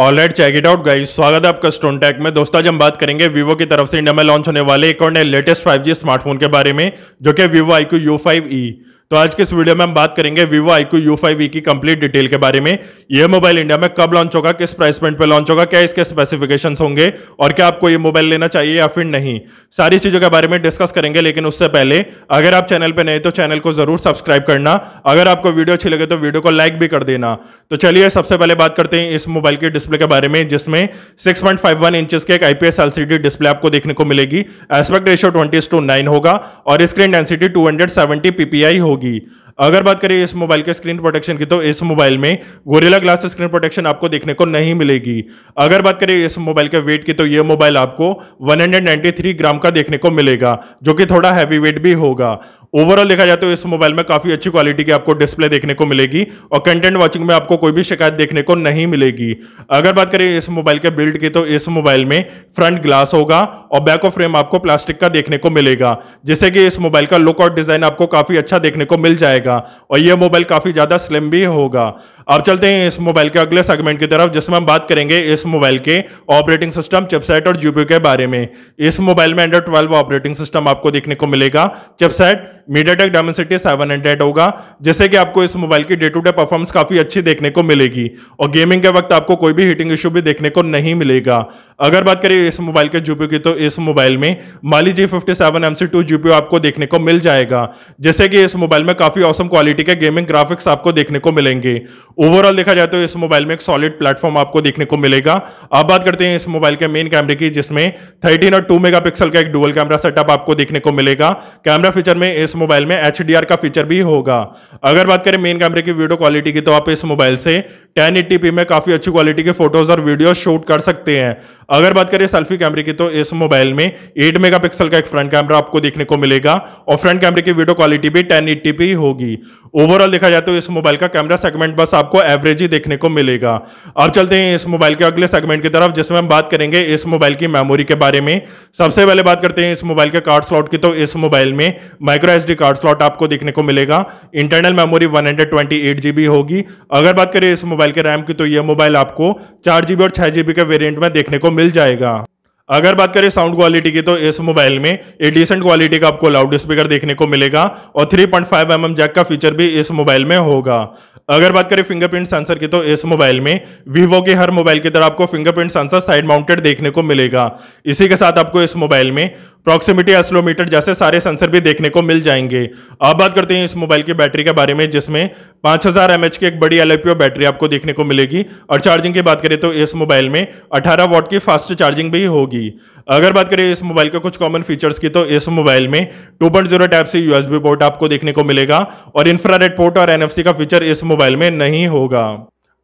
right check it out guys स्वागत है आपका स्टोन टैक में दोस्तों आज हम बात करेंगे वीवो की तरफ से इंडिया में लॉन्च होने वाले एक और नए लेटेस्ट 5G स्मार्टफोन के बारे में जो कि Vivo I Q U five E तो आज के इस वीडियो में हम बात करेंगे Vivo IQ Q U five की कंप्लीट डिटेल के बारे में यह मोबाइल इंडिया में कब लॉन्च होगा किस प्राइस पॉइंट पे लॉन्च होगा क्या इसके स्पेसिफिकेशन होंगे और क्या आपको यह मोबाइल लेना चाहिए या फिर नहीं सारी चीजों के बारे में डिस्कस करेंगे लेकिन उससे पहले अगर आप चैनल पर नहीं तो चैनल को जरूर सब्सक्राइब करना अगर आपको वीडियो अच्छी लगे तो वीडियो को लाइक भी कर देना तो चलिए सबसे पहले बात करते हैं इस मोबाइल के डिस्प्ले के बारे में जिसमें सिक्स पॉइंट के एक आईपीएस एलसीडी डिस्प्ले आपको देखने को मिलेगी एस्पेक्ट रेशियो ट्वेंटी टू होगा और screen density two hundred PPI होगी Gui, अगर बात करें इस मोबाइल के स्क्रीन प्रोटेक्शन की तो इस मोबाइल में गोरिल्ला ग्लास स्क्रीन प्रोटेक्शन आपको देखने को नहीं मिलेगी अगर बात करें इस मोबाइल के वेट की तो यह मोबाइल आपको 193 ग्राम का देखने को मिलेगा जो कि थोड़ा हैवी वेट भी होगा ओवरऑल देखा जाए तो इस मोबाइल में काफी अच्छी क्वालिटी की आपको डिस्प्ले देखने को मिलेगी और कंटेंट वॉचिंग में आपको कोई भी शिकायत देखने को नहीं मिलेगी अगर बात करें इस मोबाइल के बिल्ड की तो इस मोबाइल में फ्रंट ग्लास होगा और बैक ऑफ फ्रेम आपको प्लास्टिक का देखने को मिलेगा जिससे कि इस मोबाइल का लुक और डिजाइन आपको काफी अच्छा देखने को मिल जाएगा जाएगा और ये मोबाइल काफ़ी ज़्यादा स्लिम भी होगा अब चलते हैं इस मोबाइल के अगले सेगमेंट की तरफ जिसमें हम बात करेंगे इस मोबाइल के ऑपरेटिंग सिस्टम चिपसेट और जीपी के बारे में इस मोबाइल में एंड्रॉइड ट्वेल्व ऑपरेटिंग सिस्टम आपको देखने को मिलेगा chipset MediaTek Dimensity seven hundred होगा जिससे कि आपको इस मोबाइल की डे टू डे परफॉर्मेंस काफ़ी अच्छी देखने को मिलेगी और गेमिंग के वक्त आपको कोई भी हीटिंग इशू भी देखने को नहीं मिलेगा अगर बात करें इस मोबाइल के जीपीयू की तो इस मोबाइल में Mali G fifty seven M C two GPU आपको देखने को मिल जाएगा जैसे कि इस मोबाइल में काफ़ी ऑसम क्वालिटी के गेमिंग ग्राफिक्स आपको देखने को मिलेंगे ओवरऑल देखा जाए तो इस मोबाइल में एक सॉलिड प्लेटफॉर्म आपको देखने को मिलेगा अब बात करते हैं इस मोबाइल के मेन कैमरे की जिसमें थर्टीन और टू मेगा का एक डुअल कैमरा सेटअप आपको देखने को मिलेगा कैमरा फीचर में इस मोबाइल में एच का फीचर भी होगा अगर बात करें मेन कैमरे की वीडियो क्वालिटी की तो आप इस मोबाइल से टेन में काफी अच्छी क्वालिटी के फोटोज और वीडियो शूट कर सकते हैं अगर बात करें सेल्फी कैमरे की तो इस मोबाइल में एट मेगा का एक फ्रंट कैमरा आपको देखने को मिलेगा और फ्रंट कैमरे की वीडियो क्वालिटी भी टेन होगी होगी ओवरऑल देखा जाए तो इस मोबाइल का कैमरा सेगमेंट बस आपको एवरेज ही देखने को मिलेगा अब चलते हैं इस मोबाइल के अगले सेगमेंट की तरफ जिसमें हम बात करेंगे इस मोबाइल की मेमोरी के बारे में सबसे पहले बात करते हैं इस मोबाइल के कार्ड स्लॉट की तो इस मोबाइल में माइक्रो एस कार्ड स्लॉट आपको देखने को मिलेगा इंटरनल मेमोरी वन होगी अगर बात करें इस मोबाइल के रैम की तो यह मोबाइल आपको चार और छह के वेरियंट में देखने को मिल जाएगा अगर बात करें साउंड क्वालिटी की तो इस मोबाइल में ए डिसेंट क्वालिटी का आपको लाउड स्पीकर देखने को मिलेगा और 3.5 पॉइंट mm जैक का फीचर भी इस मोबाइल में होगा अगर बात करें फिंगरप्रिंट सेंसर की तो इस मोबाइल में वीवो के हर मोबाइल की तरह आपको फिंगरप्रिंट सेंसर साइड माउंटेड देखने को मिलेगा इसी के साथ आपको इस मोबाइल में प्रॉक्सिमिटी एसलोमीटर जैसे सारे सेंसर भी देखने को मिल जाएंगे अब बात करते हैं इस मोबाइल की बैटरी के बारे में जिसमें 5000 हजार की एक बड़ी एल बैटरी आपको देखने को मिलेगी और चार्जिंग की बात करें तो इस मोबाइल में अठारह वॉट की फास्ट चार्जिंग भी होगी होगी अगर बात करें इस मोबाइल के कुछ कॉमन फीचर्स की तो इस मोबाइल में 2.0 टाइप से यूएसबी पोर्ट आपको देखने को मिलेगा और इंफ्रारेड पोर्ट और एनएफसी का फीचर इस मोबाइल में नहीं होगा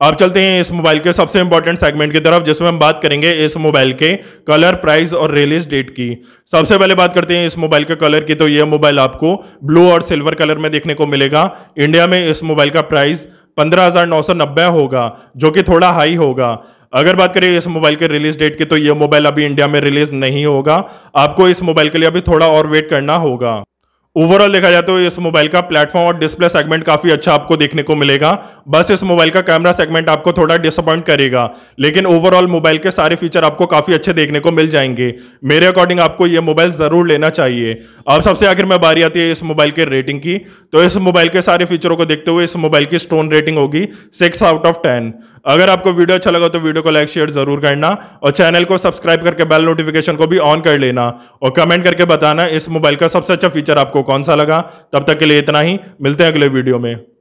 अब चलते हैं इस मोबाइल के सबसे इंपॉर्टेंट सेगमेंट की तरफ जिसमें हम बात करेंगे इस मोबाइल के कलर प्राइस और रिलीज डेट की सबसे पहले बात करते हैं इस मोबाइल के कलर की तो यह मोबाइल आपको ब्लू और सिल्वर कलर में देखने को मिलेगा इंडिया में इस मोबाइल का प्राइस पंद्रह हजार नौ सौ नब्बे होगा जो कि थोड़ा हाई होगा अगर बात करें इस मोबाइल के रिलीज डेट की तो यह मोबाइल अभी इंडिया में रिलीज नहीं होगा आपको इस मोबाइल के लिए अभी थोड़ा और वेट करना होगा ओवरऑल देखा जाए तो इस मोबाइल का प्लेटफॉर्म और डिस्प्ले सेगमेंट काफी अच्छा आपको देखने को मिलेगा बस इस मोबाइल का कैमरा सेगमेंट आपको थोड़ा डिसअपॉइंट करेगा लेकिन ओवरऑल मोबाइल के सारे फीचर आपको काफी अच्छे देखने को मिल जाएंगे मेरे अकॉर्डिंग आपको यह मोबाइल जरूर लेना चाहिए अब सबसे आखिर में बारी आती है इस मोबाइल के रेटिंग की तो इस मोबाइल के सारे फीचरों को देखते हुए इस मोबाइल की स्टोन रेटिंग होगी सिक्स आउट ऑफ टेन अगर आपको वीडियो अच्छा लगा तो वीडियो को लाइक शेयर जरूर करना और चैनल को सब्सक्राइब करके बेल नोटिफिकेशन को भी ऑन कर लेना और कमेंट करके बताना इस मोबाइल का सबसे अच्छा फीचर आपको कौन सा लगा तब तक के लिए इतना ही मिलते हैं अगले वीडियो में